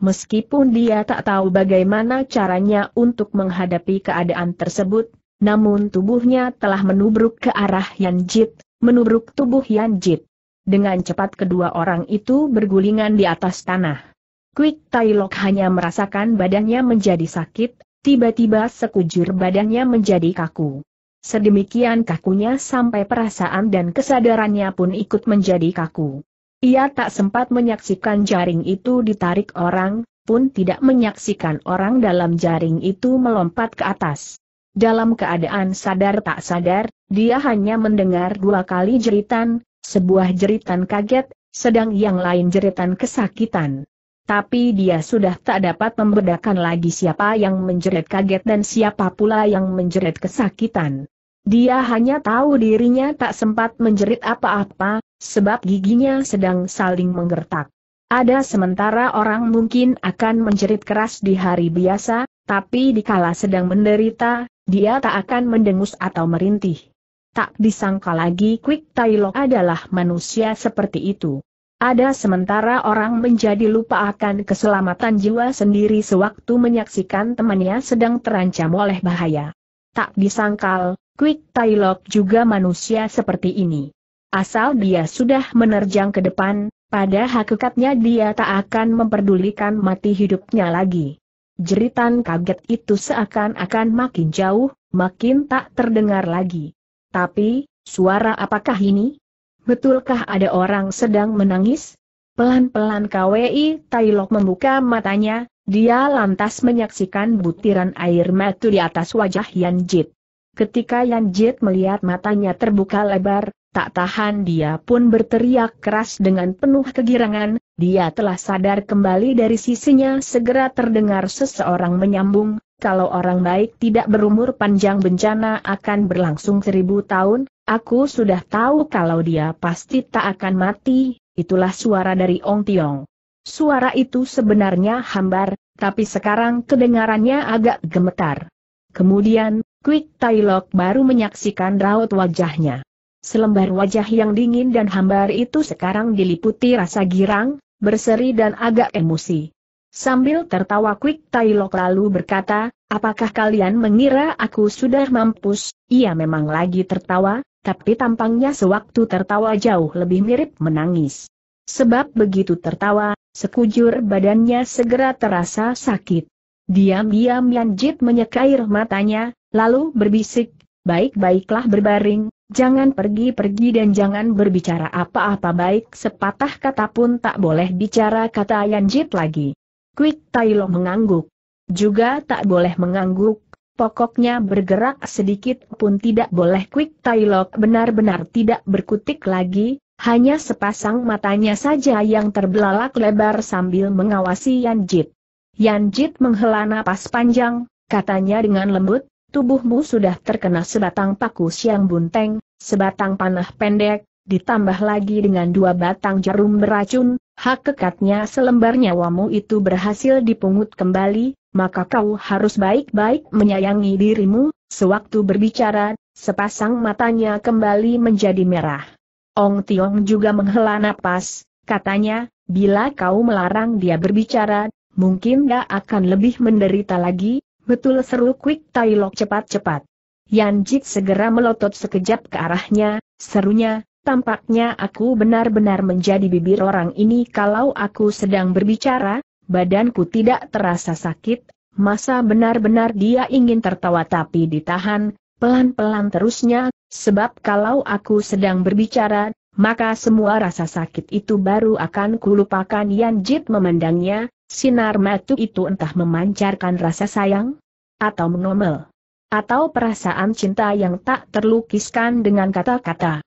Meskipun dia tak tahu bagaimana caranya untuk menghadapi keadaan tersebut, namun tubuhnya telah menubruk ke arah Yan Jit, menubruk tubuh Yan Jit. Dengan cepat kedua orang itu bergulingan di atas tanah. Quick Tai Lok hanya merasakan badannya menjadi sakit, tiba-tiba sekujur badannya menjadi kaku. Sedemikian kakunya sampai perasaan dan kesadarannya pun ikut menjadi kaku. Ia tak sempat menyaksikan jaring itu ditarik orang, pun tidak menyaksikan orang dalam jaring itu melompat ke atas. Dalam keadaan sadar tak sadar, dia hanya mendengar dua kali jeritan, sebuah jeritan kaget, sedang yang lain jeritan kesakitan. Tapi dia sudah tak dapat membedakan lagi siapa yang menjerit kaget dan siapa pula yang menjerit kesakitan. Dia hanya tahu dirinya tak sempat menjerit apa-apa, sebab giginya sedang saling menggertak. Ada sementara orang mungkin akan menjerit keras di hari biasa, tapi dikala sedang menderita, dia tak akan mendengus atau merintih. Tak disangka lagi Quick Tailok adalah manusia seperti itu. Ada sementara orang menjadi lupa akan keselamatan jiwa sendiri sewaktu menyaksikan temannya sedang terancam oleh bahaya. Tak disangkal, Quick Tailok juga manusia seperti ini. Asal dia sudah menerjang ke depan, pada hakikatnya dia tak akan memperdulikan mati hidupnya lagi. Jeritan kaget itu seakan-akan makin jauh, makin tak terdengar lagi. Tapi, suara apakah ini? Betulkah ada orang sedang menangis? Pelan-pelan KWI Tailok membuka matanya, dia lantas menyaksikan butiran air mata di atas wajah Yan Jit. Ketika Yan Jit melihat matanya terbuka lebar, tak tahan dia pun berteriak keras dengan penuh kegirangan, dia telah sadar kembali dari sisinya segera terdengar seseorang menyambung, kalau orang baik tidak berumur panjang bencana akan berlangsung seribu tahun, Aku sudah tahu kalau dia pasti tak akan mati, itulah suara dari Ong Tiong. Suara itu sebenarnya hambar, tapi sekarang kedengarannya agak gemetar. Kemudian, Quick Tailok baru menyaksikan raut wajahnya. Selembar wajah yang dingin dan hambar itu sekarang diliputi rasa girang, berseri dan agak emosi. Sambil tertawa Quick Tailok lalu berkata, apakah kalian mengira aku sudah mampus? Ia memang lagi tertawa, tapi tampangnya sewaktu tertawa jauh lebih mirip menangis. Sebab begitu tertawa, sekujur badannya segera terasa sakit. Diam-diam Yanjit menyekair matanya, lalu berbisik, baik-baiklah berbaring, jangan pergi-pergi dan jangan berbicara apa-apa baik sepatah kata pun tak boleh bicara kata Yanjit lagi. Quick Tailo mengangguk. Juga tak boleh mengangguk, pokoknya bergerak sedikit pun tidak boleh Quick Tailo benar-benar tidak berkutik lagi, hanya sepasang matanya saja yang terbelalak lebar sambil mengawasi Yan Jit. Yan Jit menghela napas panjang, katanya dengan lembut, tubuhmu sudah terkena sebatang paku siang bunteng, sebatang panah pendek, ditambah lagi dengan dua batang jarum beracun, hak kekatnya selembar nyawamu itu berhasil dipungut kembali, maka kau harus baik-baik menyayangi dirimu, sewaktu berbicara, sepasang matanya kembali menjadi merah. Ong Tiong juga menghela napas, katanya, bila kau melarang dia berbicara, mungkin dia akan lebih menderita lagi, betul seru Quick Tai cepat-cepat. Yan Jit segera melotot sekejap ke arahnya, serunya, Tampaknya aku benar-benar menjadi bibir orang ini kalau aku sedang berbicara, badanku tidak terasa sakit, masa benar-benar dia ingin tertawa tapi ditahan, pelan-pelan terusnya, sebab kalau aku sedang berbicara, maka semua rasa sakit itu baru akan kulupakan Yan Jit memandangnya, sinar matu itu entah memancarkan rasa sayang, atau menomel, atau perasaan cinta yang tak terlukiskan dengan kata-kata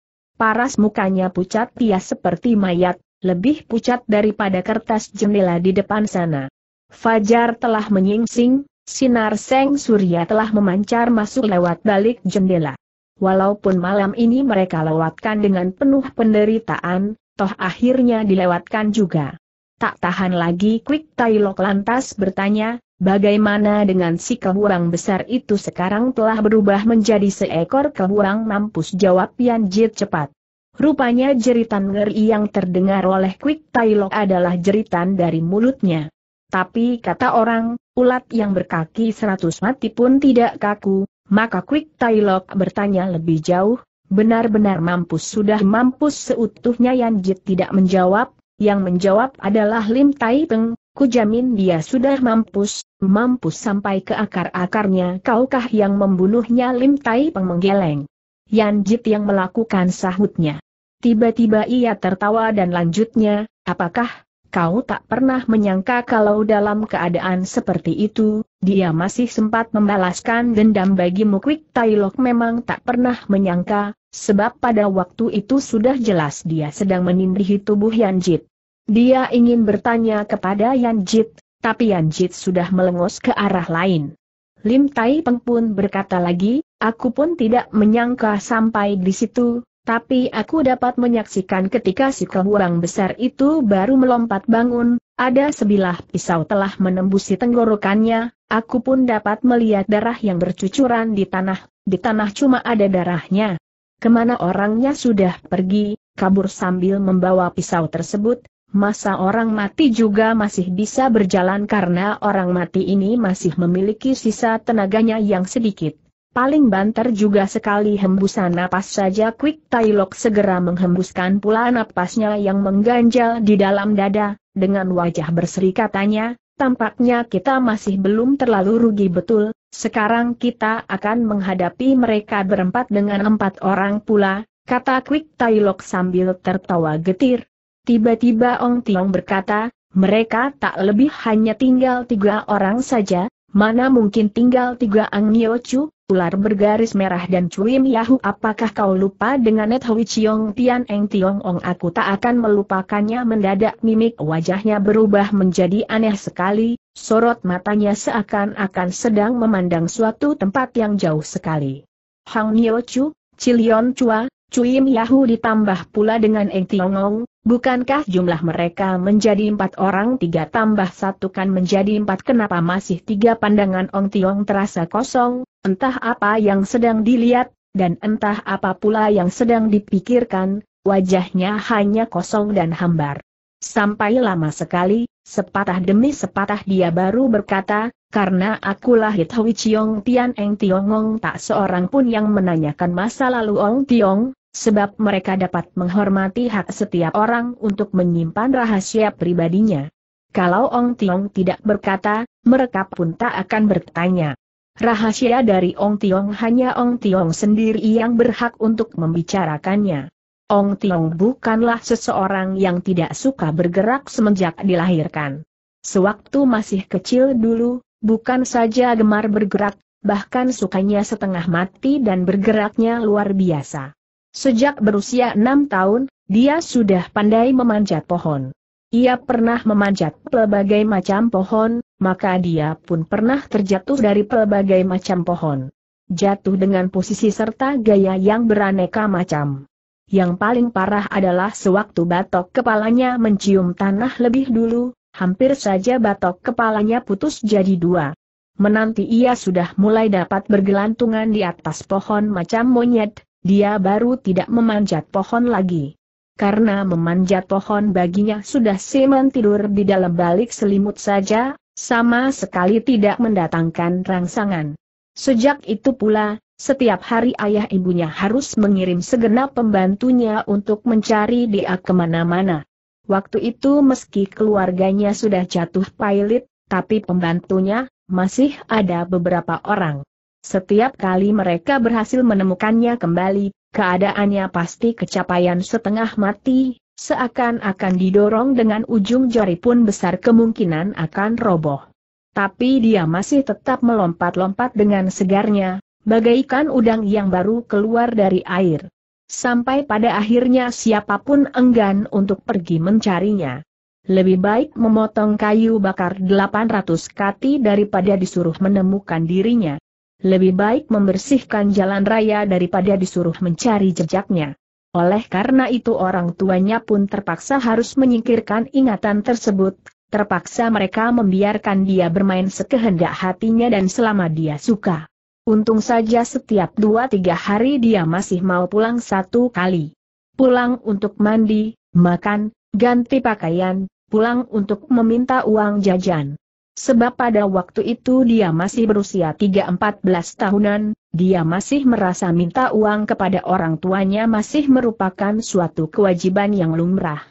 paras mukanya pucat dia seperti mayat, lebih pucat daripada kertas jendela di depan sana. Fajar telah menyingsing, sinar seng surya telah memancar masuk lewat balik jendela. Walaupun malam ini mereka lewatkan dengan penuh penderitaan, toh akhirnya dilewatkan juga. Tak tahan lagi Quick Tailok lantas bertanya, Bagaimana dengan si kehurang besar itu sekarang telah berubah menjadi seekor kehurang mampus jawab Yan Jit cepat. Rupanya jeritan ngeri yang terdengar oleh Quick Tailok adalah jeritan dari mulutnya. Tapi kata orang, ulat yang berkaki seratus mati pun tidak kaku, maka Quick Tailok bertanya lebih jauh, benar-benar mampus sudah mampus seutuhnya Yan Jit tidak menjawab, yang menjawab adalah Lim Tai Peng, Kujamin dia sudah mampus, mampus sampai ke akar-akarnya kaukah yang membunuhnya Lim Tai Peng menggeleng. Yan Jit yang melakukan sahutnya. Tiba-tiba ia tertawa dan lanjutnya, apakah kau tak pernah menyangka kalau dalam keadaan seperti itu, dia masih sempat membalaskan dendam bagi Mukwik Tai Lok memang tak pernah menyangka, sebab pada waktu itu sudah jelas dia sedang menindih tubuh Yan Jit. Dia ingin bertanya kepada Yan Jit, tapi Yan Jit sudah melengos ke arah lain. Lim Tai Peng pun berkata lagi, aku pun tidak menyangka sampai di situ, tapi aku dapat menyaksikan ketika si kehuang besar itu baru melompat bangun, ada sebilah pisau telah menembusi tenggorokannya, aku pun dapat melihat darah yang bercucuran di tanah, di tanah cuma ada darahnya. Kemana orangnya sudah pergi, kabur sambil membawa pisau tersebut, masa orang mati juga masih bisa berjalan karena orang mati ini masih memiliki sisa tenaganya yang sedikit. Paling banter juga sekali hembusan napas saja Quick Tailok segera menghembuskan pula napasnya yang mengganjal di dalam dada, dengan wajah berseri katanya. tampaknya kita masih belum terlalu rugi betul, sekarang kita akan menghadapi mereka berempat dengan empat orang pula, kata Quick Tailok sambil tertawa getir, Tiba-tiba Ong Tiong berkata, mereka tak lebih hanya tinggal tiga orang saja, mana mungkin tinggal tiga Ang Chu, ular bergaris merah dan Cuim Yahu apakah kau lupa dengan Net Hui Chiong Tian Eng Tiong Ong aku tak akan melupakannya mendadak mimik wajahnya berubah menjadi aneh sekali, sorot matanya seakan-akan sedang memandang suatu tempat yang jauh sekali. Hang Chu, Cilion Chua, Cui Miahu ditambah pula dengan Eng Tiongong, bukankah jumlah mereka menjadi empat orang tiga tambah satu kan menjadi empat kenapa masih tiga pandangan Ong Tiong terasa kosong, entah apa yang sedang dilihat, dan entah apa pula yang sedang dipikirkan, wajahnya hanya kosong dan hambar. Sampai lama sekali, sepatah demi sepatah dia baru berkata, karena akulah Hit Hui Chiong Tian Eng Tiongong tak seorang pun yang menanyakan masa lalu Ong Tiong, Sebab mereka dapat menghormati hak setiap orang untuk menyimpan rahasia pribadinya. Kalau Ong Tiong tidak berkata, mereka pun tak akan bertanya. Rahasia dari Ong Tiong hanya Ong Tiong sendiri yang berhak untuk membicarakannya. Ong Tiong bukanlah seseorang yang tidak suka bergerak semenjak dilahirkan. Sewaktu masih kecil dulu, bukan saja gemar bergerak, bahkan sukanya setengah mati dan bergeraknya luar biasa. Sejak berusia enam tahun, dia sudah pandai memanjat pohon. Ia pernah memanjat pelbagai macam pohon, maka dia pun pernah terjatuh dari pelbagai macam pohon. Jatuh dengan posisi serta gaya yang beraneka macam. Yang paling parah adalah sewaktu batok kepalanya mencium tanah lebih dulu, hampir saja batok kepalanya putus jadi dua. Menanti ia sudah mulai dapat bergelantungan di atas pohon macam monyet, dia baru tidak memanjat pohon lagi. Karena memanjat pohon baginya sudah semen tidur di dalam balik selimut saja, sama sekali tidak mendatangkan rangsangan. Sejak itu pula, setiap hari ayah ibunya harus mengirim segenap pembantunya untuk mencari dia kemana-mana. Waktu itu meski keluarganya sudah jatuh pailit, tapi pembantunya, masih ada beberapa orang. Setiap kali mereka berhasil menemukannya kembali, keadaannya pasti kecapaian setengah mati, seakan-akan didorong dengan ujung jari pun besar kemungkinan akan roboh. Tapi dia masih tetap melompat-lompat dengan segarnya, bagaikan udang yang baru keluar dari air. Sampai pada akhirnya siapapun enggan untuk pergi mencarinya. Lebih baik memotong kayu bakar 800 kati daripada disuruh menemukan dirinya lebih baik membersihkan jalan raya daripada disuruh mencari jejaknya. Oleh karena itu orang tuanya pun terpaksa harus menyingkirkan ingatan tersebut, terpaksa mereka membiarkan dia bermain sekehendak hatinya dan selama dia suka. Untung saja setiap dua tiga hari dia masih mau pulang satu kali. Pulang untuk mandi, makan, ganti pakaian, pulang untuk meminta uang jajan. Sebab pada waktu itu dia masih berusia 3-14 tahunan, dia masih merasa minta uang kepada orang tuanya masih merupakan suatu kewajiban yang lumrah.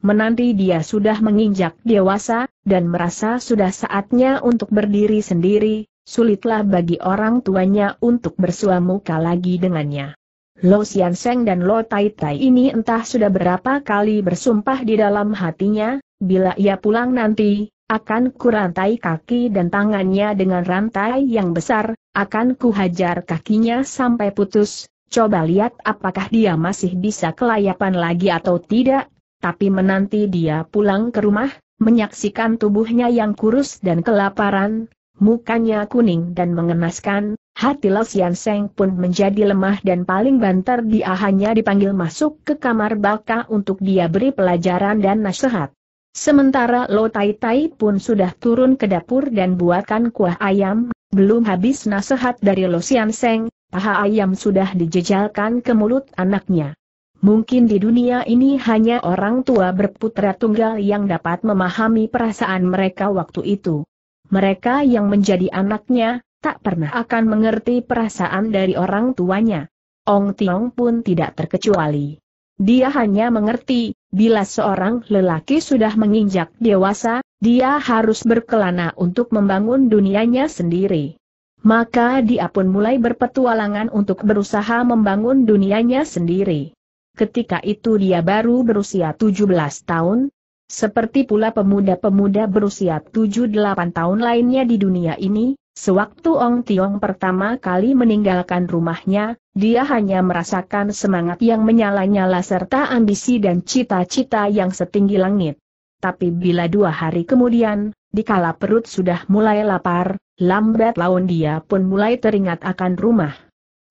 Menanti dia sudah menginjak dewasa, dan merasa sudah saatnya untuk berdiri sendiri, sulitlah bagi orang tuanya untuk bersuamuka lagi dengannya. Lo Sian Seng dan Lo Tai Tai ini entah sudah berapa kali bersumpah di dalam hatinya, bila ia pulang nanti, akan kurantai kaki dan tangannya dengan rantai yang besar, akan kuhajar kakinya sampai putus, coba lihat apakah dia masih bisa kelayapan lagi atau tidak, tapi menanti dia pulang ke rumah, menyaksikan tubuhnya yang kurus dan kelaparan, mukanya kuning dan mengenaskan, hati Losian Seng pun menjadi lemah dan paling banter dia hanya dipanggil masuk ke kamar baka untuk dia beri pelajaran dan nasihat. Sementara Lo Tai Tai pun sudah turun ke dapur dan buatkan kuah ayam, belum habis nasihat dari Lo Sian Seng, paha ayam sudah dijejalkan ke mulut anaknya. Mungkin di dunia ini hanya orang tua berputra tunggal yang dapat memahami perasaan mereka waktu itu. Mereka yang menjadi anaknya, tak pernah akan mengerti perasaan dari orang tuanya. Ong Tiong pun tidak terkecuali. Dia hanya mengerti, bila seorang lelaki sudah menginjak dewasa, dia harus berkelana untuk membangun dunianya sendiri. Maka dia pun mulai berpetualangan untuk berusaha membangun dunianya sendiri. Ketika itu dia baru berusia 17 tahun, seperti pula pemuda-pemuda berusia 7-8 tahun lainnya di dunia ini, Sewaktu Ong Tiong pertama kali meninggalkan rumahnya, dia hanya merasakan semangat yang menyala-nyala serta ambisi dan cita-cita yang setinggi langit. Tapi bila dua hari kemudian, dikala perut sudah mulai lapar, lambat laun dia pun mulai teringat akan rumah.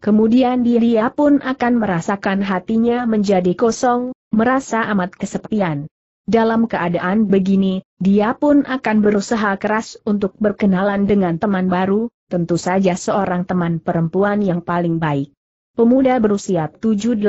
Kemudian dia pun akan merasakan hatinya menjadi kosong, merasa amat kesepian. Dalam keadaan begini, dia pun akan berusaha keras untuk berkenalan dengan teman baru, tentu saja seorang teman perempuan yang paling baik. Pemuda berusia 7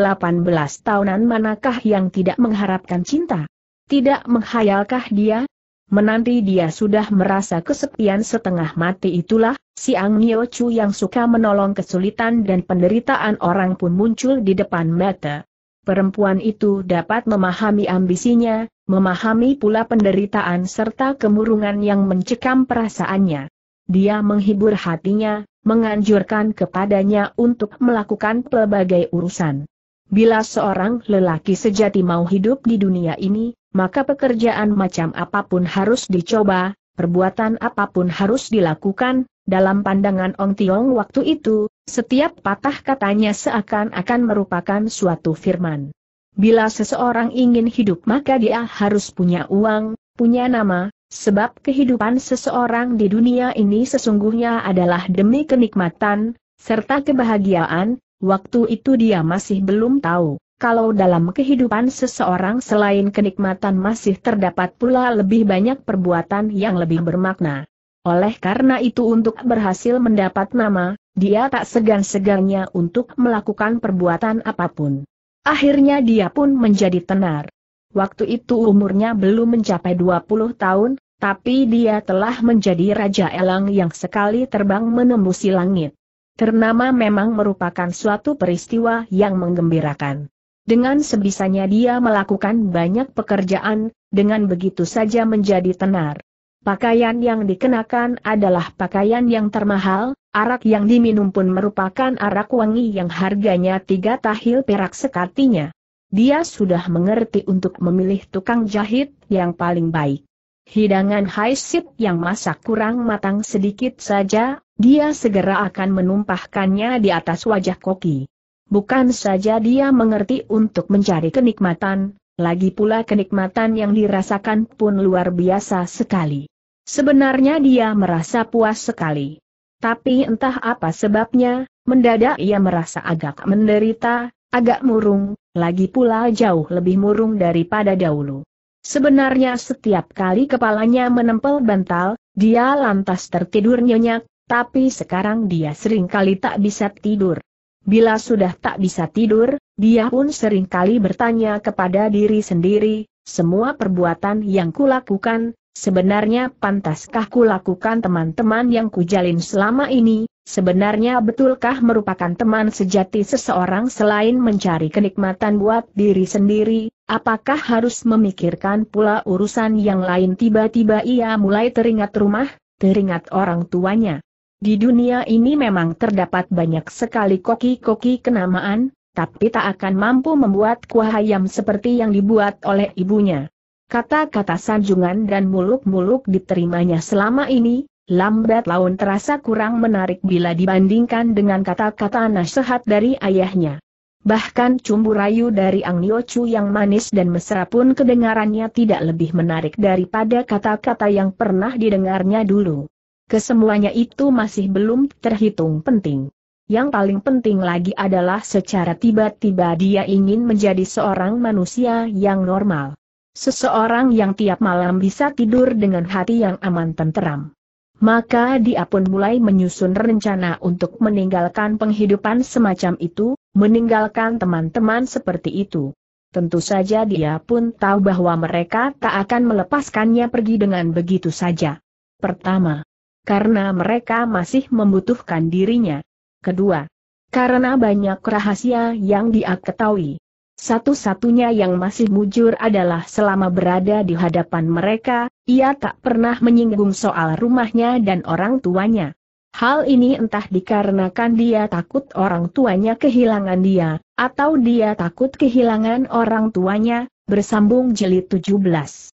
tahunan manakah yang tidak mengharapkan cinta? Tidak menghayalkah dia? Menanti dia sudah merasa kesepian setengah mati itulah, si Ang Nio Chu yang suka menolong kesulitan dan penderitaan orang pun muncul di depan mata. Perempuan itu dapat memahami ambisinya, memahami pula penderitaan serta kemurungan yang mencekam perasaannya. Dia menghibur hatinya, menganjurkan kepadanya untuk melakukan pelbagai urusan. Bila seorang lelaki sejati mau hidup di dunia ini, maka pekerjaan macam apapun harus dicoba, perbuatan apapun harus dilakukan, dalam pandangan Ong Tiong waktu itu, setiap patah katanya seakan-akan merupakan suatu firman. Bila seseorang ingin hidup maka dia harus punya uang, punya nama, sebab kehidupan seseorang di dunia ini sesungguhnya adalah demi kenikmatan, serta kebahagiaan, waktu itu dia masih belum tahu. Kalau dalam kehidupan seseorang selain kenikmatan masih terdapat pula lebih banyak perbuatan yang lebih bermakna. Oleh karena itu untuk berhasil mendapat nama, dia tak segan-segannya untuk melakukan perbuatan apapun. Akhirnya dia pun menjadi tenar. Waktu itu umurnya belum mencapai 20 tahun, tapi dia telah menjadi Raja Elang yang sekali terbang menembusi langit. Ternama memang merupakan suatu peristiwa yang menggembirakan. Dengan sebisanya dia melakukan banyak pekerjaan, dengan begitu saja menjadi tenar. Pakaian yang dikenakan adalah pakaian yang termahal, Arak yang diminum pun merupakan arak wangi yang harganya tiga tahil perak sekatinya. Dia sudah mengerti untuk memilih tukang jahit yang paling baik. Hidangan high seat yang masak kurang matang sedikit saja, dia segera akan menumpahkannya di atas wajah koki. Bukan saja dia mengerti untuk mencari kenikmatan, lagi pula kenikmatan yang dirasakan pun luar biasa sekali. Sebenarnya dia merasa puas sekali. Tapi entah apa sebabnya, mendadak ia merasa agak menderita, agak murung, lagi pula jauh lebih murung daripada dahulu. Sebenarnya setiap kali kepalanya menempel bantal, dia lantas tertidur nyenyak, tapi sekarang dia sering kali tak bisa tidur. Bila sudah tak bisa tidur, dia pun sering kali bertanya kepada diri sendiri, semua perbuatan yang kulakukan, Sebenarnya pantaskah lakukan teman-teman yang kujalin selama ini? Sebenarnya betulkah merupakan teman sejati seseorang selain mencari kenikmatan buat diri sendiri? Apakah harus memikirkan pula urusan yang lain tiba-tiba ia mulai teringat rumah, teringat orang tuanya? Di dunia ini memang terdapat banyak sekali koki-koki kenamaan, tapi tak akan mampu membuat kuah ayam seperti yang dibuat oleh ibunya. Kata-kata sanjungan dan muluk-muluk diterimanya selama ini, lambat laun terasa kurang menarik bila dibandingkan dengan kata-kata nasihat dari ayahnya. Bahkan cumbu rayu dari Ang Niochu yang manis dan mesra pun kedengarannya tidak lebih menarik daripada kata-kata yang pernah didengarnya dulu. Kesemuanya itu masih belum terhitung penting. Yang paling penting lagi adalah secara tiba-tiba dia ingin menjadi seorang manusia yang normal. Seseorang yang tiap malam bisa tidur dengan hati yang aman tenteram. Maka dia pun mulai menyusun rencana untuk meninggalkan penghidupan semacam itu, meninggalkan teman-teman seperti itu. Tentu saja dia pun tahu bahwa mereka tak akan melepaskannya pergi dengan begitu saja. Pertama, karena mereka masih membutuhkan dirinya. Kedua, karena banyak rahasia yang dia ketahui. Satu-satunya yang masih mujur adalah selama berada di hadapan mereka, ia tak pernah menyinggung soal rumahnya dan orang tuanya. Hal ini entah dikarenakan dia takut orang tuanya kehilangan dia, atau dia takut kehilangan orang tuanya, bersambung jeli 17.